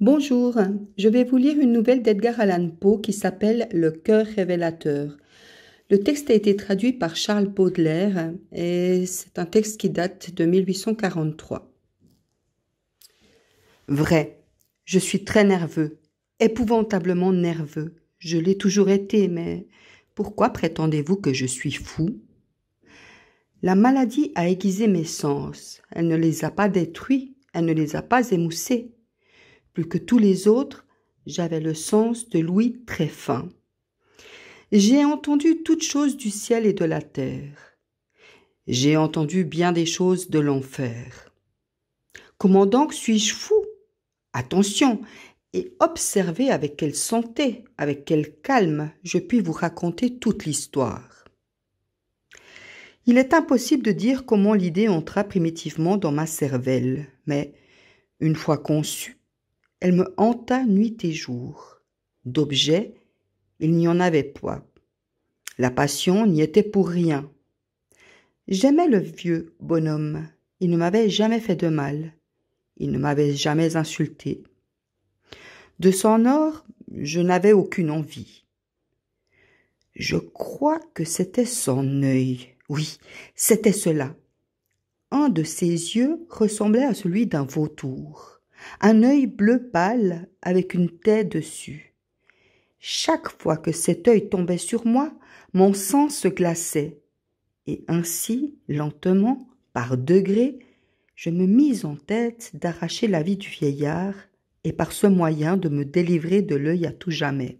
Bonjour, je vais vous lire une nouvelle d'Edgar Allan Poe qui s'appelle Le cœur révélateur. Le texte a été traduit par Charles Baudelaire et c'est un texte qui date de 1843. Vrai, je suis très nerveux, épouvantablement nerveux. Je l'ai toujours été, mais pourquoi prétendez-vous que je suis fou La maladie a aiguisé mes sens, elle ne les a pas détruits, elle ne les a pas émoussés. Plus que tous les autres, j'avais le sens de l'ouïe très fin. J'ai entendu toutes choses du ciel et de la terre. J'ai entendu bien des choses de l'enfer. Comment donc suis-je fou Attention et observez avec quelle santé, avec quel calme je puis vous raconter toute l'histoire. Il est impossible de dire comment l'idée entra primitivement dans ma cervelle, mais une fois conçue, elle me hanta nuit et jour. D'objets, il n'y en avait point. La passion n'y était pour rien. J'aimais le vieux bonhomme. Il ne m'avait jamais fait de mal. Il ne m'avait jamais insulté. De son or, je n'avais aucune envie. Je crois que c'était son œil. Oui, c'était cela. Un de ses yeux ressemblait à celui d'un vautour un œil bleu pâle avec une taie dessus. Chaque fois que cet œil tombait sur moi, mon sang se glaçait. Et ainsi, lentement, par degrés, je me mis en tête d'arracher la vie du vieillard et par ce moyen de me délivrer de l'œil à tout jamais.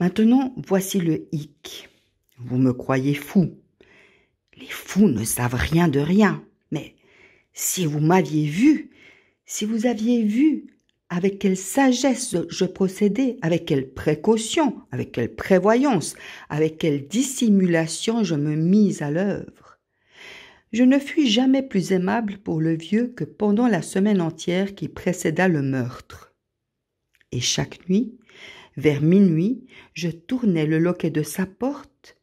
Maintenant, voici le hic. Vous me croyez fou. Les fous ne savent rien de rien, mais si vous m'aviez vu, si vous aviez vu avec quelle sagesse je procédais, avec quelle précaution, avec quelle prévoyance, avec quelle dissimulation je me mis à l'œuvre. Je ne fus jamais plus aimable pour le vieux que pendant la semaine entière qui précéda le meurtre. Et chaque nuit, vers minuit, je tournais le loquet de sa porte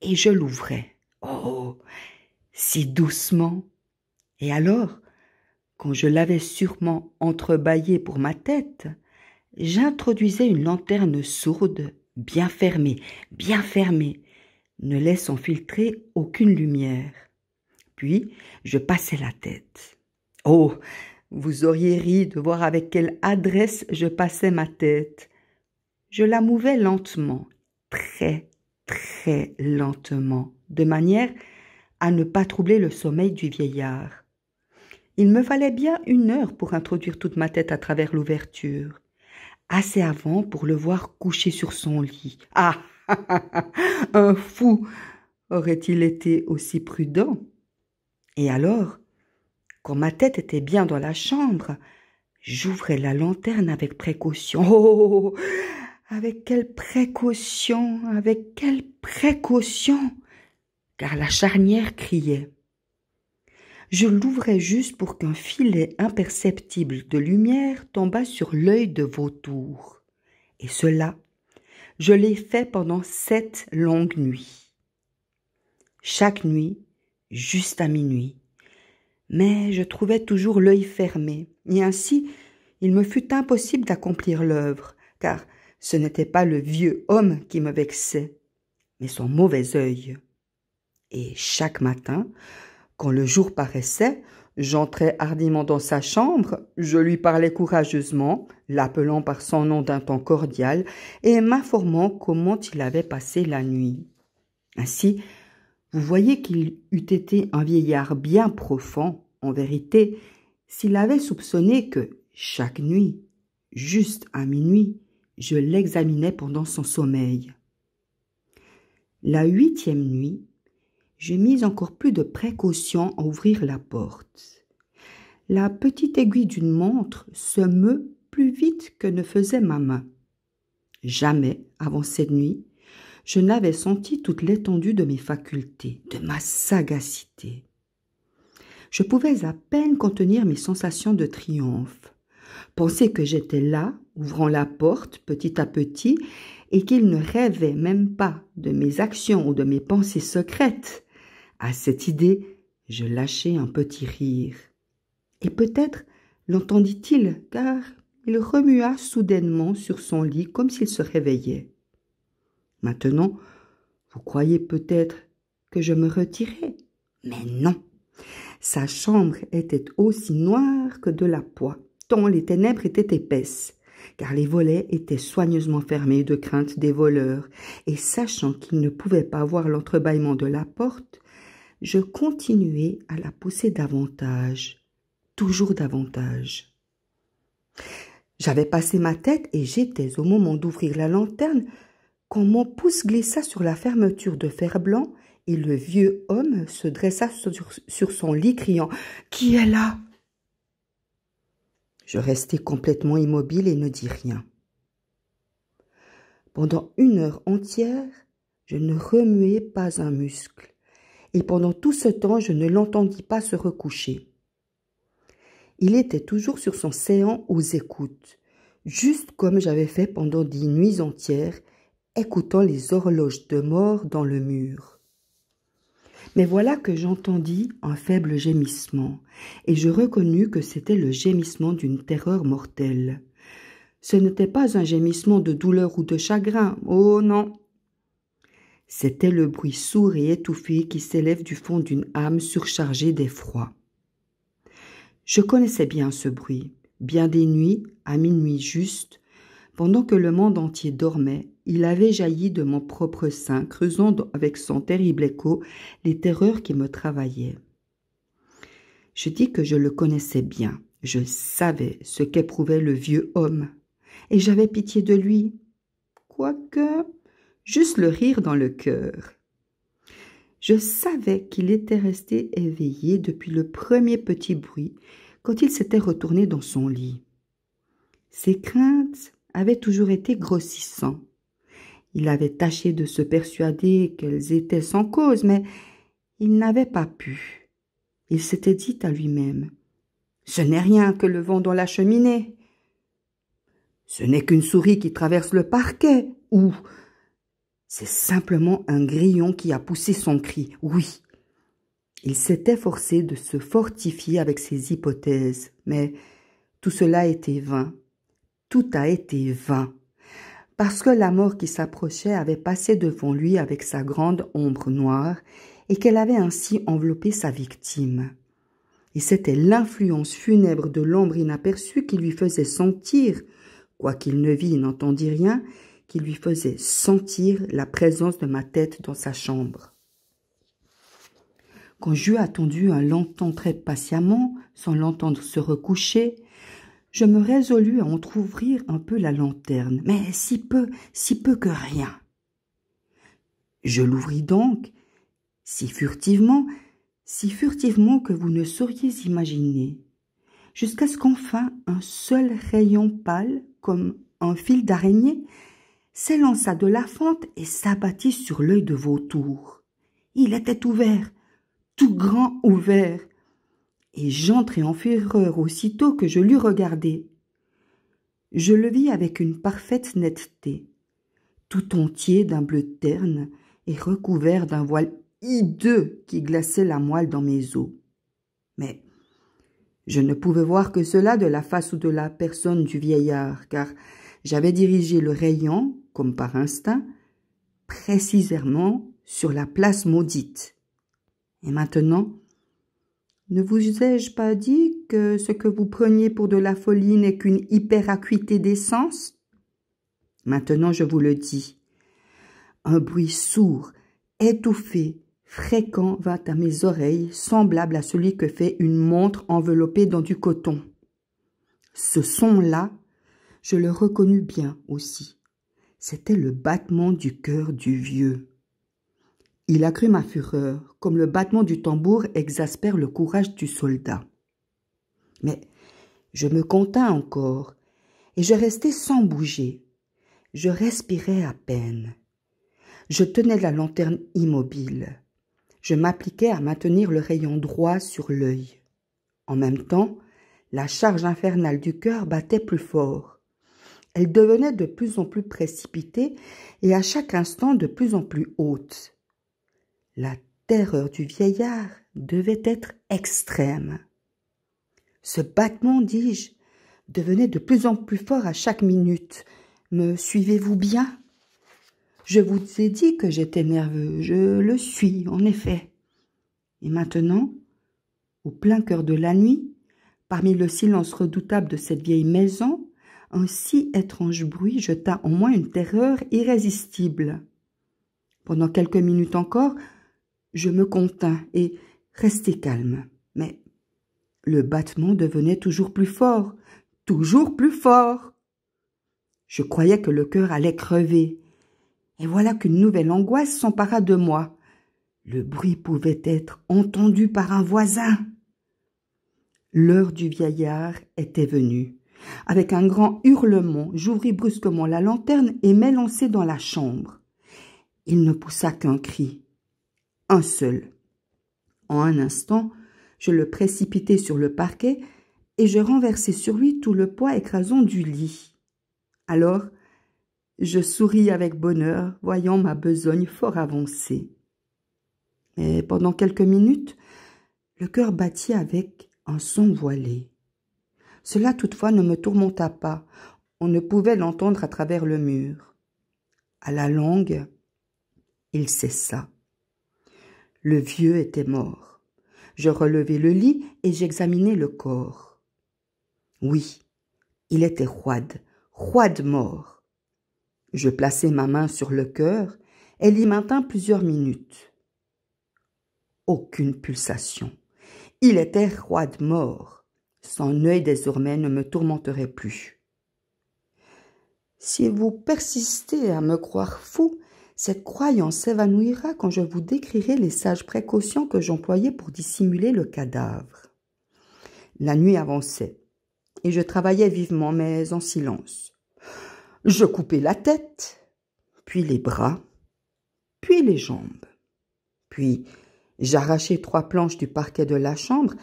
et je l'ouvrais. Oh. si doucement, et alors, quand je l'avais sûrement entrebâillée pour ma tête, j'introduisais une lanterne sourde, bien fermée, bien fermée, ne laissant filtrer aucune lumière. Puis je passais la tête. Oh. Vous auriez ri de voir avec quelle adresse je passais ma tête. Je la mouvais lentement, très très lentement, de manière à ne pas troubler le sommeil du vieillard. Il me fallait bien une heure pour introduire toute ma tête à travers l'ouverture. Assez avant pour le voir couché sur son lit. Ah Un fou Aurait-il été aussi prudent Et alors, quand ma tête était bien dans la chambre, j'ouvrais la lanterne avec précaution. Oh, oh, oh, oh Avec quelle précaution Avec quelle précaution Car la charnière criait je l'ouvrais juste pour qu'un filet imperceptible de lumière tombât sur l'œil de vautour. Et cela, je l'ai fait pendant sept longues nuits. Chaque nuit, juste à minuit. Mais je trouvais toujours l'œil fermé, et ainsi il me fut impossible d'accomplir l'œuvre, car ce n'était pas le vieux homme qui me vexait, mais son mauvais œil. Et chaque matin, quand le jour paraissait, j'entrais hardiment dans sa chambre, je lui parlais courageusement, l'appelant par son nom d'un ton cordial et m'informant comment il avait passé la nuit. Ainsi, vous voyez qu'il eût été un vieillard bien profond, en vérité, s'il avait soupçonné que, chaque nuit, juste à minuit, je l'examinais pendant son sommeil. La huitième nuit, je mis encore plus de précautions à ouvrir la porte. La petite aiguille d'une montre se meut plus vite que ne faisait ma main. Jamais, avant cette nuit, je n'avais senti toute l'étendue de mes facultés, de ma sagacité. Je pouvais à peine contenir mes sensations de triomphe. Penser que j'étais là, ouvrant la porte petit à petit, et qu'il ne rêvait même pas de mes actions ou de mes pensées secrètes, à cette idée, je lâchai un petit rire. Et peut-être l'entendit-il, car il remua soudainement sur son lit comme s'il se réveillait. Maintenant, vous croyez peut-être que je me retirais, mais non. Sa chambre était aussi noire que de la poix, tant les ténèbres étaient épaisses, car les volets étaient soigneusement fermés de crainte des voleurs, et sachant qu'ils ne pouvaient pas voir l'entrebâillement de la porte, je continuais à la pousser davantage, toujours davantage. J'avais passé ma tête et j'étais au moment d'ouvrir la lanterne quand mon pouce glissa sur la fermeture de fer blanc et le vieux homme se dressa sur, sur son lit criant Qui est là Je restai complètement immobile et ne dis rien. Pendant une heure entière, je ne remuai pas un muscle et pendant tout ce temps je ne l'entendis pas se recoucher. Il était toujours sur son séant aux écoutes, juste comme j'avais fait pendant dix nuits entières, écoutant les horloges de mort dans le mur. Mais voilà que j'entendis un faible gémissement, et je reconnus que c'était le gémissement d'une terreur mortelle. Ce n'était pas un gémissement de douleur ou de chagrin, oh non, c'était le bruit sourd et étouffé qui s'élève du fond d'une âme surchargée d'effroi. Je connaissais bien ce bruit. Bien des nuits, à minuit juste, pendant que le monde entier dormait, il avait jailli de mon propre sein, creusant avec son terrible écho les terreurs qui me travaillaient. Je dis que je le connaissais bien, je savais ce qu'éprouvait le vieux homme, et j'avais pitié de lui. Quoique juste le rire dans le cœur. Je savais qu'il était resté éveillé depuis le premier petit bruit quand il s'était retourné dans son lit. Ses craintes avaient toujours été grossissantes. Il avait tâché de se persuader qu'elles étaient sans cause, mais il n'avait pas pu. Il s'était dit à lui-même Ce n'est rien que le vent dans la cheminée. Ce n'est qu'une souris qui traverse le parquet, ou c'est simplement un grillon qui a poussé son cri, oui. Il s'était forcé de se fortifier avec ses hypothèses, mais tout cela était vain. Tout a été vain. Parce que la mort qui s'approchait avait passé devant lui avec sa grande ombre noire et qu'elle avait ainsi enveloppé sa victime. Et c'était l'influence funèbre de l'ombre inaperçue qui lui faisait sentir, quoiqu'il ne vit, et n'entendît rien, qui lui faisait sentir la présence de ma tête dans sa chambre. Quand j'eus attendu un long temps très patiemment, sans l'entendre se recoucher, je me résolus à entr'ouvrir un peu la lanterne, mais si peu, si peu que rien. Je l'ouvris donc, si furtivement, si furtivement que vous ne sauriez imaginer, jusqu'à ce qu'enfin un seul rayon pâle, comme un fil d'araignée, s'élança de la fente et s'abattit sur l'œil de vautour. Il était ouvert, tout grand ouvert, et j'entrai en fureur aussitôt que je l'eus regardé. Je le vis avec une parfaite netteté, tout entier d'un bleu terne et recouvert d'un voile hideux qui glaçait la moelle dans mes os. Mais je ne pouvais voir que cela de la face ou de la personne du vieillard, car j'avais dirigé le rayon comme par instinct, précisément sur la place maudite. Et maintenant, ne vous ai-je pas dit que ce que vous preniez pour de la folie n'est qu'une hyperacuité des sens Maintenant, je vous le dis. Un bruit sourd, étouffé, fréquent vint à mes oreilles, semblable à celui que fait une montre enveloppée dans du coton. Ce son-là, je le reconnus bien aussi. C'était le battement du cœur du vieux. Il accrut ma fureur, comme le battement du tambour exaspère le courage du soldat. Mais je me contins encore, et je restai sans bouger. Je respirais à peine. Je tenais la lanterne immobile. Je m'appliquais à maintenir le rayon droit sur l'œil. En même temps, la charge infernale du cœur battait plus fort. Elle devenait de plus en plus précipitée et à chaque instant de plus en plus haute. La terreur du vieillard devait être extrême. Ce battement, dis-je, devenait de plus en plus fort à chaque minute. Me suivez-vous bien Je vous ai dit que j'étais nerveux, je le suis, en effet. Et maintenant, au plein cœur de la nuit, parmi le silence redoutable de cette vieille maison, un si étrange bruit jeta en moi une terreur irrésistible. Pendant quelques minutes encore, je me contins et restai calme. Mais le battement devenait toujours plus fort, toujours plus fort. Je croyais que le cœur allait crever. Et voilà qu'une nouvelle angoisse s'empara de moi. Le bruit pouvait être entendu par un voisin. L'heure du vieillard était venue. Avec un grand hurlement, j'ouvris brusquement la lanterne et m'élançai dans la chambre. Il ne poussa qu'un cri. Un seul. En un instant, je le précipitai sur le parquet et je renversai sur lui tout le poids écrasant du lit. Alors, je souris avec bonheur, voyant ma besogne fort avancée. Et pendant quelques minutes, le cœur battit avec un son voilé. Cela toutefois ne me tourmenta pas. On ne pouvait l'entendre à travers le mur. À la longue, il cessa. Le vieux était mort. Je relevai le lit et j'examinai le corps. Oui, il était roide, roide mort. Je plaçai ma main sur le cœur et y maintint plusieurs minutes. Aucune pulsation. Il était roide mort. Son œil désormais ne me tourmenterait plus. Si vous persistez à me croire fou, cette croyance s'évanouira quand je vous décrirai les sages précautions que j'employais pour dissimuler le cadavre. La nuit avançait, et je travaillais vivement, mais en silence. Je coupai la tête, puis les bras, puis les jambes. Puis j'arrachai trois planches du parquet de la chambre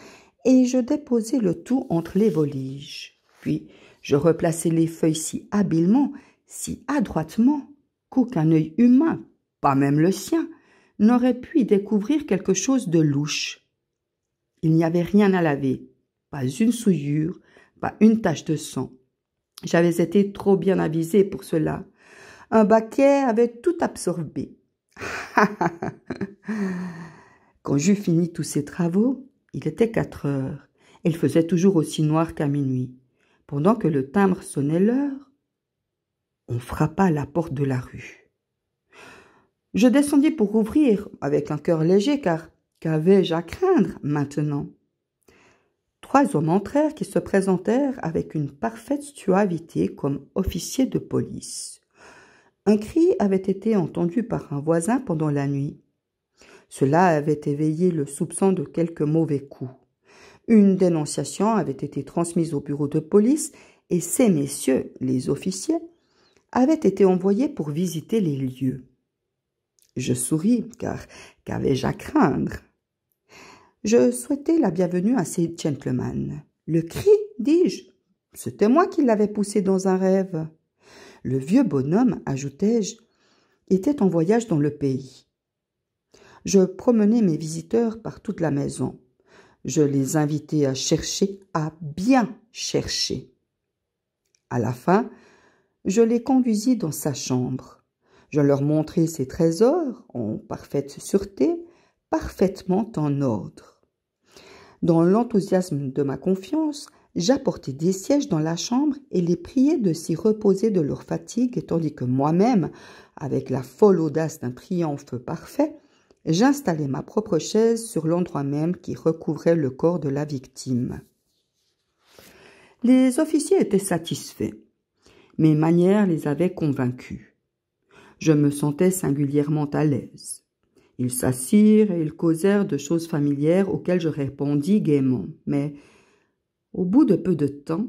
et je déposai le tout entre les voliges. Puis je replaçai les feuilles si habilement, si adroitement, qu'aucun œil humain, pas même le sien, n'aurait pu y découvrir quelque chose de louche. Il n'y avait rien à laver, pas une souillure, pas une tache de sang. J'avais été trop bien avisé pour cela. Un baquet avait tout absorbé. Quand j'eus fini tous ces travaux, il était quatre heures. Il faisait toujours aussi noir qu'à minuit. Pendant que le timbre sonnait l'heure, on frappa à la porte de la rue. Je descendis pour ouvrir, avec un cœur léger, car qu'avais-je à craindre maintenant Trois hommes entrèrent qui se présentèrent avec une parfaite suavité comme officiers de police. Un cri avait été entendu par un voisin pendant la nuit. Cela avait éveillé le soupçon de quelque mauvais coup. Une dénonciation avait été transmise au bureau de police et ces messieurs, les officiers, avaient été envoyés pour visiter les lieux. Je souris, car qu'avais-je à craindre Je souhaitais la bienvenue à ces gentlemen. Le cri, dis-je, c'était moi qui l'avais poussé dans un rêve. Le vieux bonhomme, ajoutai-je, était en voyage dans le pays je promenais mes visiteurs par toute la maison. Je les invitais à chercher, à bien chercher. À la fin, je les conduisis dans sa chambre. Je leur montrai ses trésors en parfaite sûreté, parfaitement en ordre. Dans l'enthousiasme de ma confiance, j'apportai des sièges dans la chambre et les priai de s'y reposer de leur fatigue, tandis que moi-même, avec la folle audace d'un triomphe parfait, j'installai ma propre chaise sur l'endroit même qui recouvrait le corps de la victime. Les officiers étaient satisfaits. Mes manières les avaient convaincus. Je me sentais singulièrement à l'aise. Ils s'assirent et ils causèrent de choses familières auxquelles je répondis gaiement. Mais au bout de peu de temps,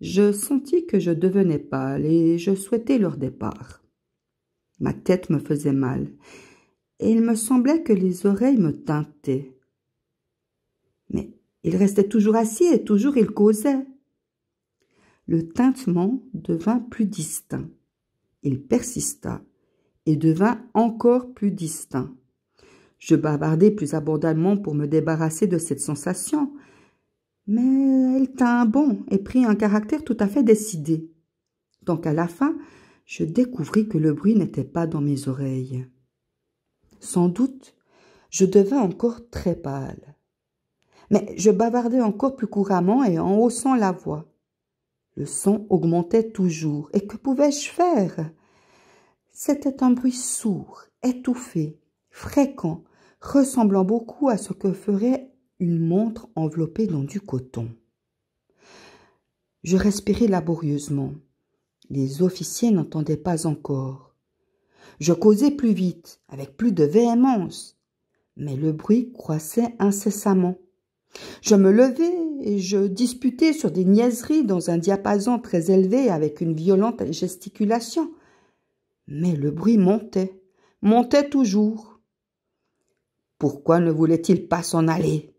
je sentis que je devenais pâle et je souhaitais leur départ. Ma tête me faisait mal et il me semblait que les oreilles me tintaient. Mais il restait toujours assis et toujours il causait. Le tintement devint plus distinct. Il persista et devint encore plus distinct. Je bavardai plus abondamment pour me débarrasser de cette sensation, mais elle tint bon et prit un caractère tout à fait décidé. Donc à la fin, je découvris que le bruit n'était pas dans mes oreilles. Sans doute, je devins encore très pâle. Mais je bavardais encore plus couramment et en haussant la voix. Le son augmentait toujours, et que pouvais-je faire C'était un bruit sourd, étouffé, fréquent, ressemblant beaucoup à ce que ferait une montre enveloppée dans du coton. Je respirai laborieusement. Les officiers n'entendaient pas encore. Je causais plus vite, avec plus de véhémence, mais le bruit croissait incessamment. Je me levais et je disputais sur des niaiseries dans un diapason très élevé avec une violente gesticulation. Mais le bruit montait, montait toujours. Pourquoi ne voulait-il pas s'en aller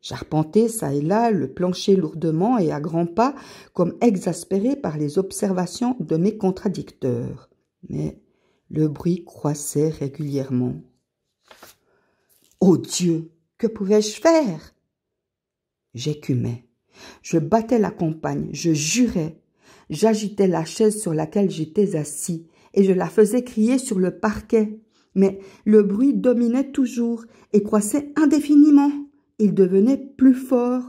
J'arpentais ça et là le plancher lourdement et à grands pas, comme exaspéré par les observations de mes contradicteurs. Mais le bruit croissait régulièrement. Oh Dieu, que pouvais-je faire J'écumais. Je battais la campagne. je jurais. J'agitais la chaise sur laquelle j'étais assis et je la faisais crier sur le parquet. Mais le bruit dominait toujours et croissait indéfiniment. Il devenait plus fort,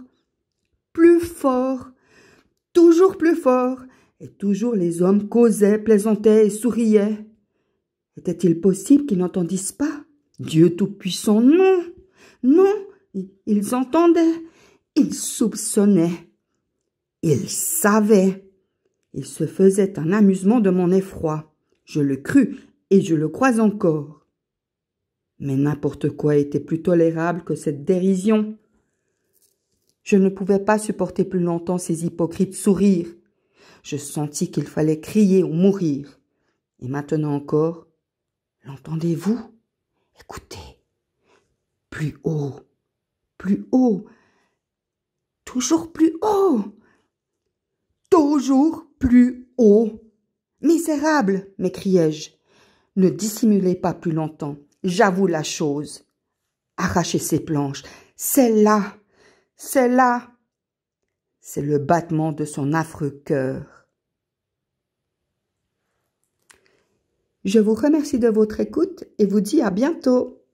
plus fort, toujours plus fort, et toujours les hommes causaient, plaisantaient et souriaient. Était-il possible qu'ils n'entendissent pas Dieu Tout-Puissant, non Non Ils entendaient, ils soupçonnaient, ils savaient. Ils se faisaient un amusement de mon effroi. Je le crus et je le crois encore. Mais n'importe quoi était plus tolérable que cette dérision. Je ne pouvais pas supporter plus longtemps ces hypocrites sourires. Je sentis qu'il fallait crier ou mourir. Et maintenant encore, L'entendez-vous Écoutez. Plus haut, plus haut, toujours plus haut, toujours plus haut. Misérable, m'écriai-je. Ne dissimulez pas plus longtemps. J'avoue la chose. Arrachez ces planches. Celle-là, celle-là. C'est le battement de son affreux cœur. Je vous remercie de votre écoute et vous dis à bientôt.